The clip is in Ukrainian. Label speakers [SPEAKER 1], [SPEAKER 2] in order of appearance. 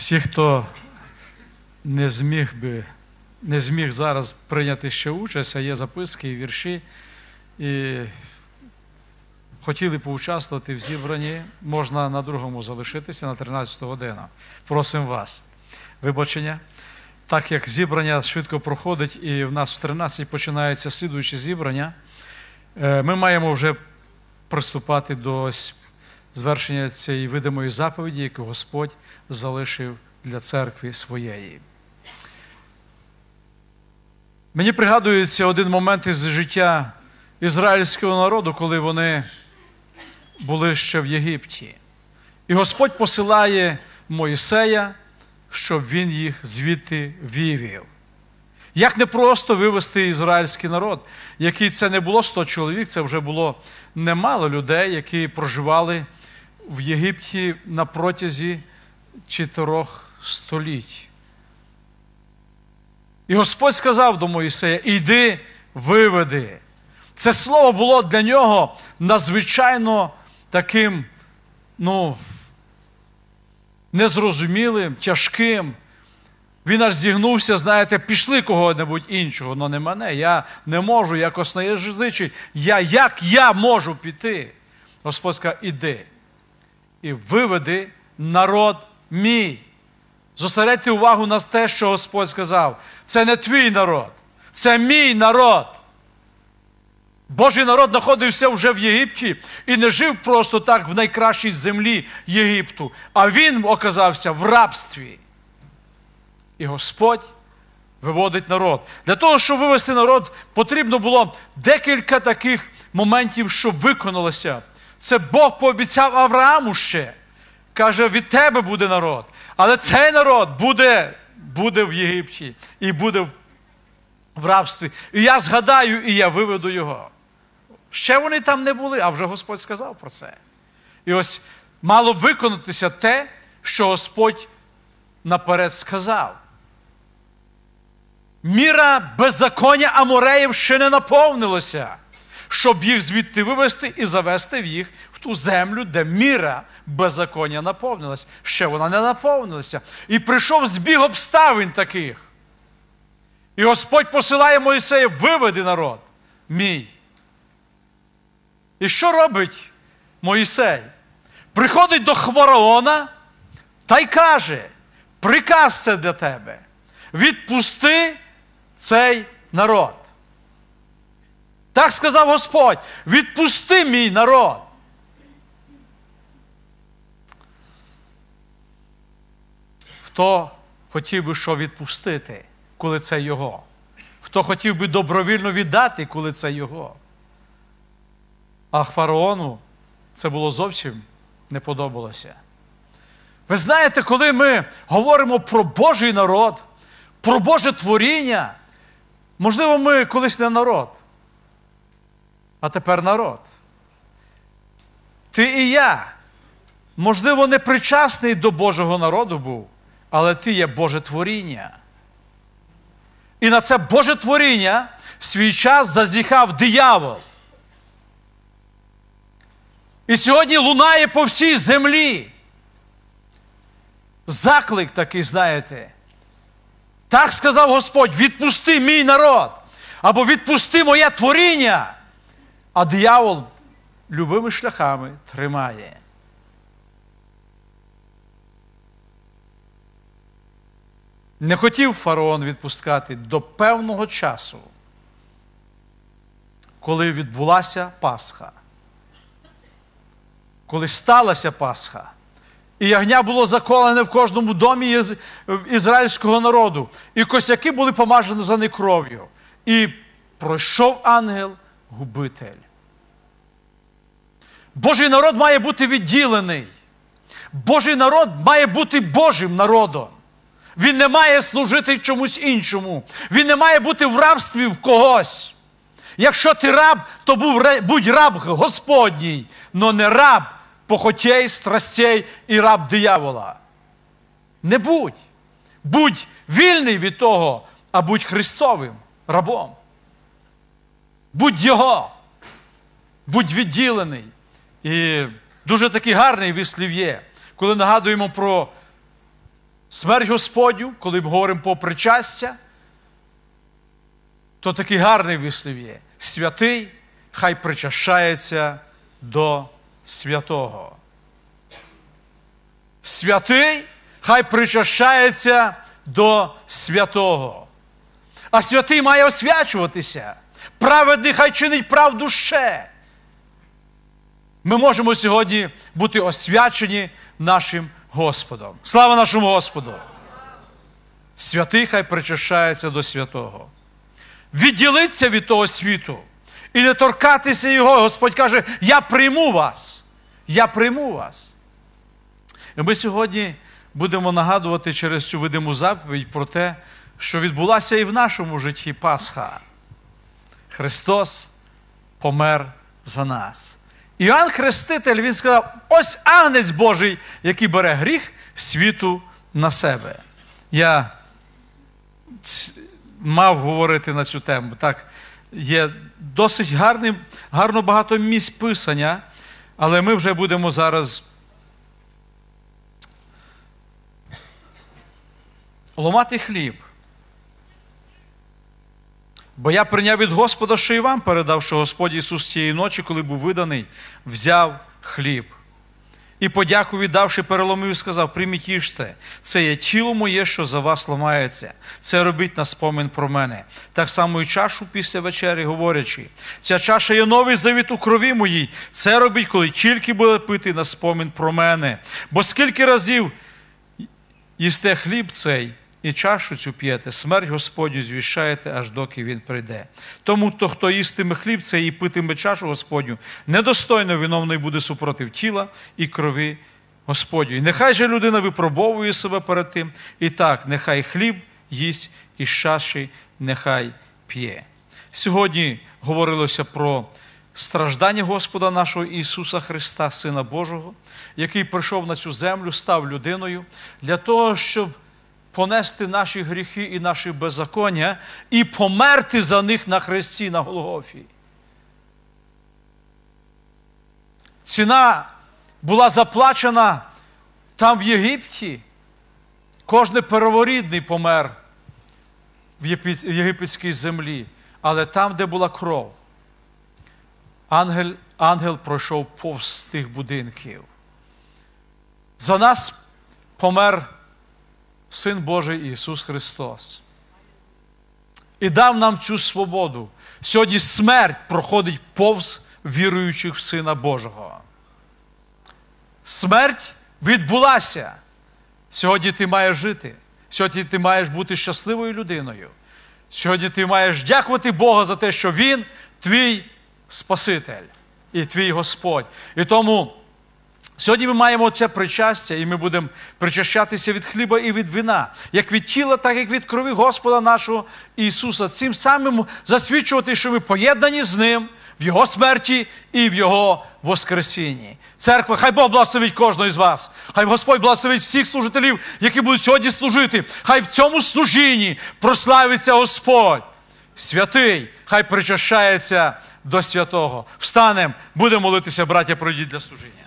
[SPEAKER 1] Всі, хто не зміг би, не зміг зараз прийняти ще участь, а є записки і вірші, і хотіли поучаствувати в зібранні, можна на другому залишитися на 13 годину. Просимо вас. Вибачення. Так як зібрання швидко проходить, і в нас в 13 починається слідуюче зібрання, е, ми маємо вже приступати до звершення цієї видимої заповіді, яку Господь залишив для церкви своєї. Мені пригадується один момент із життя ізраїльського народу, коли вони були ще в Єгипті. І Господь посилає Моїсея, щоб він їх звідти вівів. Як не просто вивести ізраїльський народ, який це не було 100 чоловік, це вже було немало людей, які проживали в Єгипті на протязі чотирьох століть. І Господь сказав до Моїсея: Іди, виведи. Це слово було для нього надзвичайно таким ну, незрозумілим, тяжким. Він аж зігнувся, знаєте, пішли кого-небудь іншого, але не мене. Я не можу, я косноязичий. Я, Як я можу піти? Господь сказав, іди і виведи народ мій. Зосередьте увагу на те, що Господь сказав. Це не твій народ, це мій народ. Божий народ знаходився вже в Єгипті і не жив просто так в найкращій землі Єгипту, а він оказався в рабстві. І Господь виводить народ. Для того, щоб вивести народ, потрібно було декілька таких моментів, щоб виконалося. Це Бог пообіцяв Аврааму ще. Каже, від тебе буде народ. Але цей народ буде буде в Єгипті і буде в рабстві. І я згадаю, і я виведу його. Ще вони там не були, а вже Господь сказав про це. І ось мало виконатися те, що Господь наперед сказав. Міра беззаконня Амореїв ще не наповнилася щоб їх звідти вивезти і завести в їх в ту землю, де міра беззаконня наповнилася, Ще вона не наповнилася. І прийшов збіг обставин таких. І Господь посилає Моїсея, виведи народ мій. І що робить Моїсей? Приходить до Хвараона та й каже: приказ це для тебе. Відпусти цей народ. Так сказав Господь, відпусти мій народ. Хто хотів би що відпустити, коли це Його? Хто хотів би добровільно віддати, коли це Його? А фараону це було зовсім не подобалося. Ви знаєте, коли ми говоримо про Божий народ, про Боже творіння, можливо, ми колись не народ. А тепер народ. Ти і я, можливо, не причасний до Божого народу був, але ти є Боже творіння. І на це Боже творіння свій час зазіхав диявол. І сьогодні лунає по всій землі. Заклик такий, знаєте. Так сказав Господь: відпусти мій народ або відпусти моє творіння а диявол любими шляхами тримає. Не хотів фараон відпускати до певного часу, коли відбулася Пасха. Коли сталася Пасха, і ягня було заколене в кожному домі ізраїльського народу, і косяки були помажені за них кров'ю. І пройшов ангел-губитель. Божий народ має бути відділений. Божий народ має бути Божим народом. Він не має служити чомусь іншому. Він не має бути в рабстві в когось. Якщо ти раб, то будь раб Господній, но не раб похотєй, страстей і раб диявола. Не будь. Будь вільний від того, а будь Христовим рабом. Будь Його, будь відділений. І дуже такий гарний вислів є, коли нагадуємо про смерть Господню, коли говоримо про причастя, то такий гарний вислів є. Святий хай причащається до святого. Святий хай причащається до святого. А святий має освячуватися. Праведний хай чинить правду ще ми можемо сьогодні бути освячені нашим Господом. Слава нашому Господу! Святий хай причащається до святого. Відділиться від того світу і не торкатися Його. Господь каже, я прийму вас. Я прийму вас. І ми сьогодні будемо нагадувати через цю видиму заповідь про те, що відбулася і в нашому житті Пасха. Христос помер за нас. Іоанн Хреститель він сказав: ось агнець Божий, який бере гріх світу на себе. Я мав говорити на цю тему. Так, Є досить гарний, гарно багато місць писання, але ми вже будемо зараз ломати хліб. Бо я прийняв від Господа, що і вам передав, що Господь Ісус цієї ночі, коли був виданий, взяв хліб. І, подяку віддавши, переломив, і сказав: Прийміть їжте, це є тіло моє, що за вас ламається, це робіть на спомін про мене. Так само і чашу після вечері, говорячи, ця чаша є новий завіт у крові моїй. Це робіть, коли тільки буде пити на спомін про мене. Бо скільки разів їсте хліб цей і чашу цю п'єте, смерть Господню звіщаєте, аж доки Він прийде. Тому то, хто їстиме хліб, це і питиме чашу Господню, недостойно виновний буде супротив тіла і крові Господню. І Нехай же людина випробовує себе перед тим. І так, нехай хліб їсть і чаші нехай п'є. Сьогодні говорилося про. Страждання Господа нашого Ісуса Христа, Сина Божого, який прийшов на цю землю, став людиною, для того, щоб понести наші гріхи і наші беззаконня і померти за них на хресті, на Голгофі. Ціна була заплачена там в Єгипті. Кожний перворідний помер в єгипетській землі, але там, де була кров, ангел ангел пройшов повз тих будинків. За нас помер Син Божий Ісус Христос. І дав нам цю свободу. Сьогодні смерть проходить повз віруючих в Сина Божого. Смерть відбулася. Сьогодні ти маєш жити. Сьогодні ти маєш бути щасливою людиною. Сьогодні ти маєш дякувати Богу за те, що Він твій Спаситель і твій Господь. І тому Сьогодні ми маємо це причастя, і ми будемо причащатися від хліба і від вина, як від тіла, так і від крові Господа нашого Ісуса. Цим самим засвідчувати, що ми поєднані з Ним в Його смерті і в Його Воскресінні. Церква, хай Бог благословить кожного із вас. Хай Господь благословить всіх служителів, які будуть сьогодні служити. Хай в цьому служінні прославиться Господь. Святий, хай причащається до святого. Встанемо, будемо молитися, браття, пройдіть для служіння.